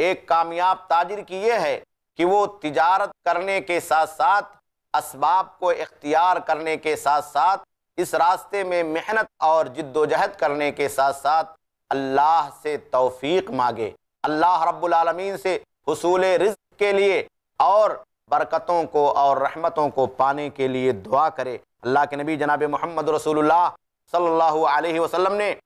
एक कामयाब ताजिर की यह है कि वो तिजारत करने के साथ साथ इसबाब को इख्तियार करने के साथ साथ इस रास्ते में मेहनत और जिद्दोजहद करने के साथ साथ अल्लाह से तौफीक मांगे अल्लाह रब्बुलमीन से हसूल रिज के लिए और बरकतों को और रहमतों को पाने के लिए दुआ करे अल्लाह के नबी जनाब मोहम्मद रसूलुल्लाह सल्लल्लाहु अलैहि वसल्लम ने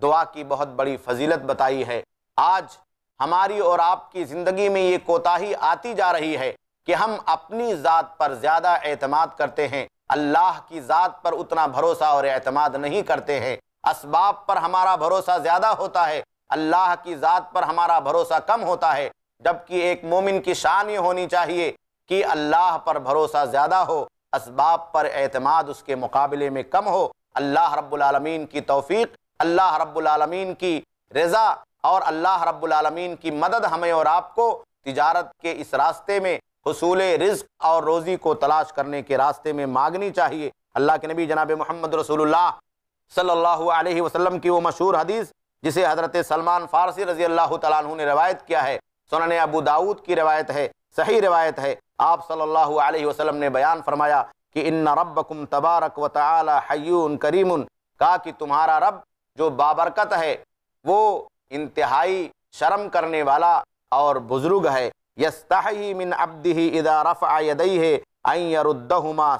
दुआ की बहुत बड़ी फजीलत बताई है आज हमारी और आपकी ज़िंदगी में ये कोताही आती जा रही है कि हम अपनी ज़ात पर ज़्यादा अतमाद करते हैं अल्लाह की ज़ात पर उतना भरोसा और अतमाद नहीं करते हैं इसबाब पर हमारा भरोसा ज़्यादा होता है अल्लाह की ज़ात पर हमारा भरोसा कम होता है जबकि एक मोमिन की शान ये होनी चाहिए कि अल्लाह पर भरोसा ज़्यादा हो इसबाब पर अतमाद उसके मुकाबले में कम हो अल्लाह रब्बुल रबालमीन की तौफीक अल्लाह रब्बुल रबालमीन की रज़ा और अल्लाह रब्बुलमीन की मदद हमें और आपको तिजारत के इस रास्ते में हसूल रिज्क और रोज़ी को तलाश करने के रास्ते में मांगनी चाहिए अल्लाह के नबी जनाब मोहम्मद रसूलुल्लाह सल्लल्लाहु अलैहि वसल्लम की वो मशहूर हदीस जिसे हज़रत सलमान फ़ारसी रजी अल्लाह तु ने रवायत किया है सुनन अबू दाऊद की रवायत है सही रवायत है आप सल्लल्लाहु अलैहि वसल्लम ने बयान फरमाया कि इन रब्बकुम तबारक व तआला करीम करीमुन कहा कि तुम्हारा रब जो बाबरकत है वो इंतहाई शर्म करने वाला और बुज़ुर्ग है यस्ताही मिन अब्दही इदा रफ़ा यदई है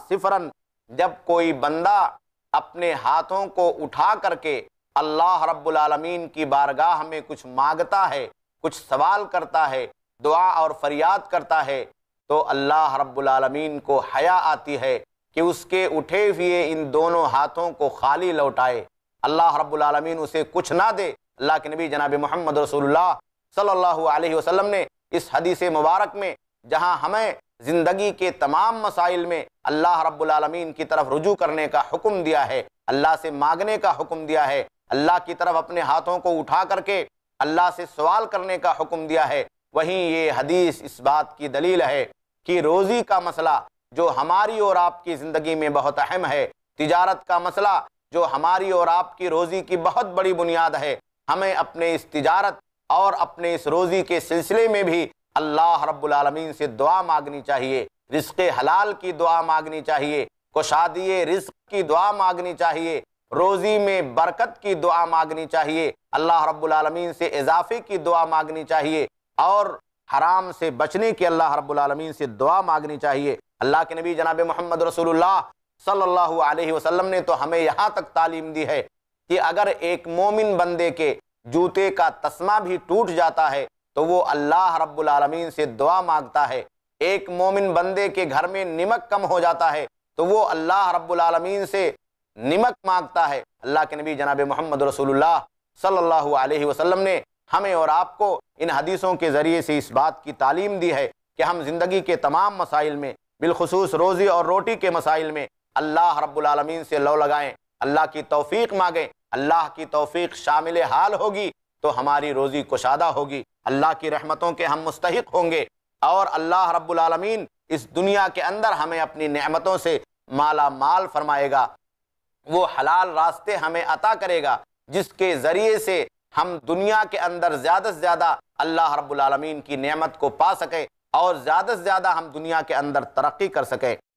सिफरन जब कोई बंदा अपने हाथों को उठा करके अल्लाह रब्बुल की बारगाह में कुछ मांगता है कुछ सवाल करता है दुआ और फरियाद करता है तो अल्लाह रब्बुल को हया आती है कि उसके उठे हुए इन दोनों हाथों को खाली लौटाए अल्लाह रब्बुल रबालमीन उसे कुछ ना दे अल्लाह के नबी जनाब मोहम्मद रसोल्ला सल्लल्लाहु अलैहि वसल्लम ने इस हदीस मुबारक में जहाँ हमें ज़िंदगी के तमाम मसाइल में अल्लाह रब्लमीन की तरफ रुजू करने का हुक्म दिया है अल्लाह से मांगने का हुक्म दिया है अल्लाह की तरफ अपने हाथों को उठा करके अल्लाह से सवाल करने का हुक्म दिया है वहीं ये हदीस इस बात की दलील है कि रोज़ी का मसला जो हमारी और आपकी ज़िंदगी में बहुत अहम है तिजारत का मसला जो हमारी और आपकी रोज़ी की बहुत बड़ी बुनियाद है हमें अपने इस तिजारत और अपने इस रोज़ी के सिलसिले में भी अल्लाह रब्लमीन से दुआ मांगनी चाहिए रिस्क हलाल की दुआ मांगनी चाहिए कुशादी रिस्क की दुआ मांगनी चाहिए रोज़ी में बरकत की दुआ मांगनी चाहिए अल्लाह रब्लमीन से इजाफे की दुआ मांगनी चाहिए और हराम से बचने की अल्लाह रब्लमीन से दुआ मांगनी चाहिए अल्लाह के नबी जनाब मोहम्मद रसूलुल्लाह सल्लल्लाहु अलैहि वसल्लम ने तो हमें यहाँ तक तालीम दी है कि अगर एक मोमिन बंदे के जूते का तस्मा भी टूट जाता है तो वो अल्लाह रब्बुल से दुआ मांगता है एक मोमिन बंदे के घर में नमक कम हो जाता है तो वो अल्लाह रब्बुल से नमक मांगता है अल्लाह के नबी जनाब मोहम्मद रसूलुल्लाह सल्लल्लाहु अलैहि वसल्लम ने हमें और आपको इन हदीसों के ज़रिए से इस बात की तालीम दी है कि हम ज़िंदगी के तमाम मसाइल में बिलखसूस रोज़ी और रोटी के मसाइल में अल्लाह रब्बुल रबालमीन से लो लगाएँ अल्लाह की तोफ़ी मांगे अल्लाह की तोफ़ी शामिल हाल होगी तो हमारी रोज़ी कुशादा होगी अल्लाह की रहमतों के हम मुस्तक होंगे और अल्लाह रब्लमीन इस दुनिया के अंदर हमें अपनी नहमतों से माला माल फरमाएगा वो हलाल रास्ते हमें अता करेगा जिसके ज़रिए से हम दुनिया के अंदर ज़्यादा से ज़्यादा अल्लाह रब्लम की नमत को पा सकें और ज़्यादा से ज़्यादा हम दुनिया के अंदर तरक्की कर सकें